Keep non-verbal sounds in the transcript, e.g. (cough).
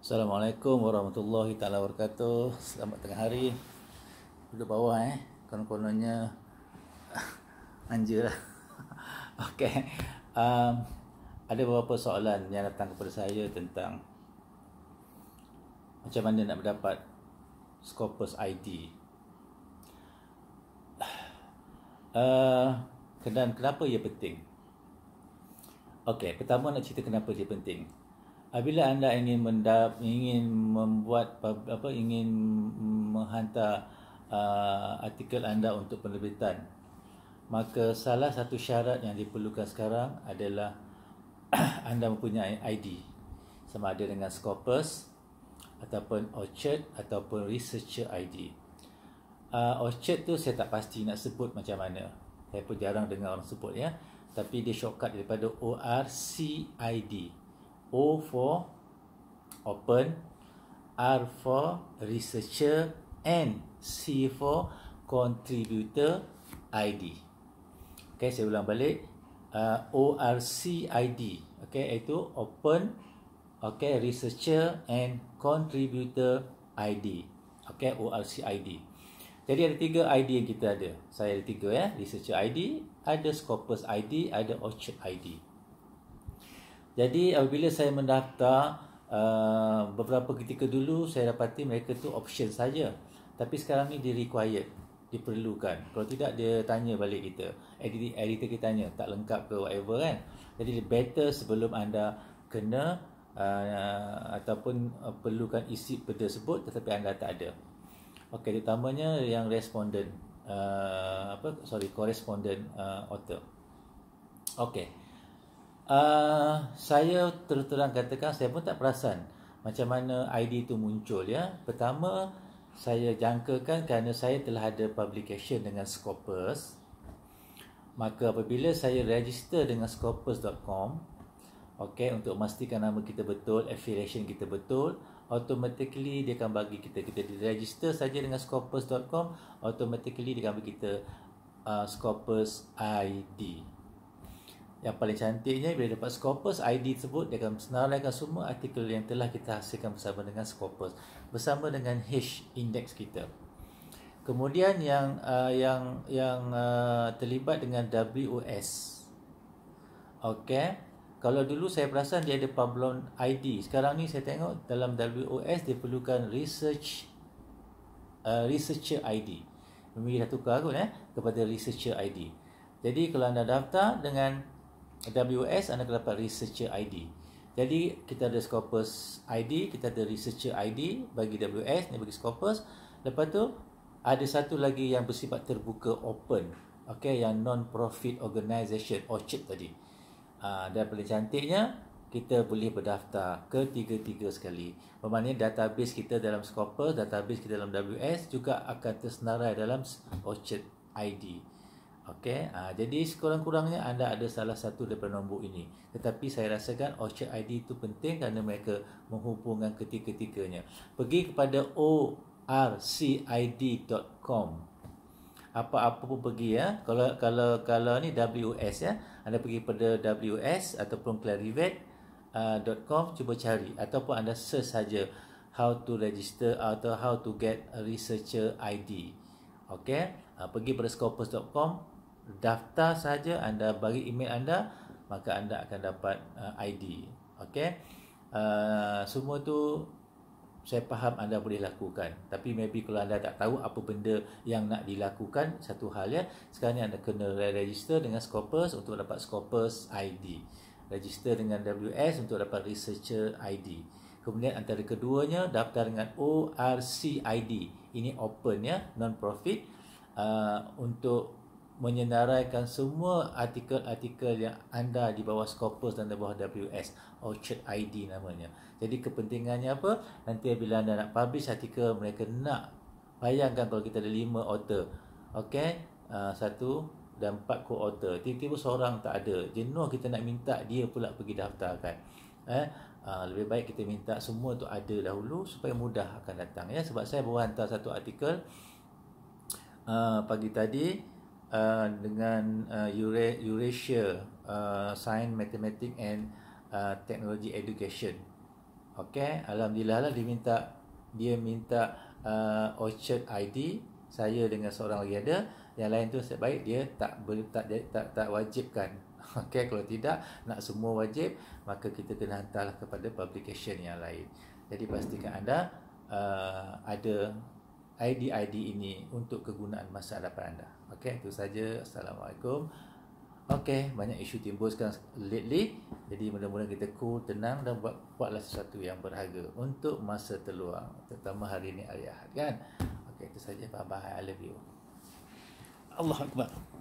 Assalamualaikum warahmatullahi taala wabarakatuh. Selamat tengah hari. Duduk bawah eh. Konon-kononnya (laughs) anjalah. (laughs) Okey. Um, ada beberapa soalan yang datang kepada saya tentang macam mana nak mendapat Scopus ID. (sighs) Uh, kenapa ia penting? Okey, pertama nak cerita kenapa dia penting apabila anda ingin mendap ingin membuat apa ingin menghantar uh, artikel anda untuk penerbitan maka salah satu syarat yang diperlukan sekarang adalah (clears throat) anda mempunyai ID sama ada dengan Scopus ataupun Orchard ataupun Researcher ID uh, Orchard tu saya tak pasti nak sebut macam mana saya pun jarang dengar orang sebut ya tapi dia shortcut daripada ORCID O for open, R for researcher, and C for contributor ID. Okay, saya ulang balik. Uh, I D. Okay, itu open, okay, researcher and contributor ID. Okay, O R C I D. Jadi ada tiga ID yang kita ada. Saya ada tiga ya. Researcher ID, ada Scopus ID, ada Orchard ID. Jadi apabila saya mendaftar uh, beberapa ketika dulu saya dapati mereka tu option saja. Tapi sekarang ni di required, diperlukan. Kalau tidak dia tanya balik kita. Editor, editor kita tanya, tak lengkap ke whatever kan. Jadi better sebelum anda kena uh, ataupun uh, perlukan isi benda sebut tetapi anda tak ada. Okey, utamanya yang respondent uh, apa sorry correspondent uh, author. Okey uh, saya terang katakan saya pun tak perasan macam mana ID itu muncul ya. Pertama saya jangkakan kerana saya telah ada publication dengan Scopus. Maka apabila saya register dengan scopus.com okay, untuk memastikan nama kita betul, affiliation kita betul, automatically dia akan bagi kita. Kita di register saja dengan scopus.com, automatically dia akan bagi kita uh, Scopus ID. Yang paling cantiknya bila dapat Scopus ID tersebut dia akan senaraikan semua artikel yang telah kita hasilkan bersama dengan Scopus bersama dengan H index kita. Kemudian yang uh, yang yang uh, terlibat dengan WOS. Okey. Kalau dulu saya perasan dia ada Pablon ID. Sekarang ni saya tengok dalam WOS dia perlukan research uh, researcher ID. Memilih satu karut eh kepada researcher ID. Jadi kalau anda daftar dengan AWS anda dapat researcher ID. Jadi kita ada Scopus ID, kita ada researcher ID bagi AWS ni bagi Scopus. Lepas tu ada satu lagi yang bersifat terbuka open. Okey yang non profit organisation, Orchard tadi. Uh, dan paling cantiknya kita boleh berdaftar ketiga-tiga sekali. Bermakna database kita dalam Scopus, database kita dalam AWS juga akan tersenarai dalam Orchard ID. Okey, ha, jadi sekurang-kurangnya anda ada salah satu daripada nombor ini. Tetapi saya rasakan Orchard ID itu penting kerana mereka menghubungkan ketika-ketikanya. Pergi kepada orcid.com. Apa-apa pun pergi ya. Kalau kalau kalau ni WS ya. Anda pergi pada WS ataupun clarivet.com ah, uh, cuba cari ataupun anda search saja how to register atau how to get a researcher ID. Okey, uh, pergi pada scopus.com daftar saja anda bagi email anda maka anda akan dapat uh, ID okey uh, semua tu saya faham anda boleh lakukan tapi maybe kalau anda tak tahu apa benda yang nak dilakukan satu hal ya sekarang ni anda kena register dengan Scopus untuk dapat Scopus ID register dengan WS untuk dapat researcher ID kemudian antara keduanya daftar dengan ORC ID ini open ya non profit uh, untuk menyenaraikan semua artikel-artikel yang anda di bawah Scopus dan di bawah WS Orchard ID namanya jadi kepentingannya apa nanti bila anda nak publish artikel mereka nak bayangkan kalau kita ada lima author ok uh, satu dan empat co-author tiba-tiba seorang tak ada jenuh kita nak minta dia pula pergi daftarkan eh uh, lebih baik kita minta semua tu ada dahulu supaya mudah akan datang ya sebab saya baru hantar satu artikel uh, pagi tadi uh, dengan uh, Eurasia uh, Science, Mathematics and uh, Technology Education. Okay, alhamdulillah lah dia minta dia minta uh, Orchard ID saya dengan seorang lagi ada yang lain tu sebaik dia tak ber, tak, tak, tak tak wajibkan. (laughs) Okay, kalau tidak nak semua wajib maka kita kena hantarlah kepada publication yang lain. Jadi pastikan anda uh, ada ID-ID ini untuk kegunaan masa hadapan anda. Okey, itu saja. Assalamualaikum. Okey, banyak isu timbul sekarang lately. Jadi, mula-mula kita cool, tenang dan buat buatlah sesuatu yang berharga untuk masa terluang. Terutama hari ini, hari Ahad, kan? Okey, itu saja. Bye-bye. I love you. Allah Akbar.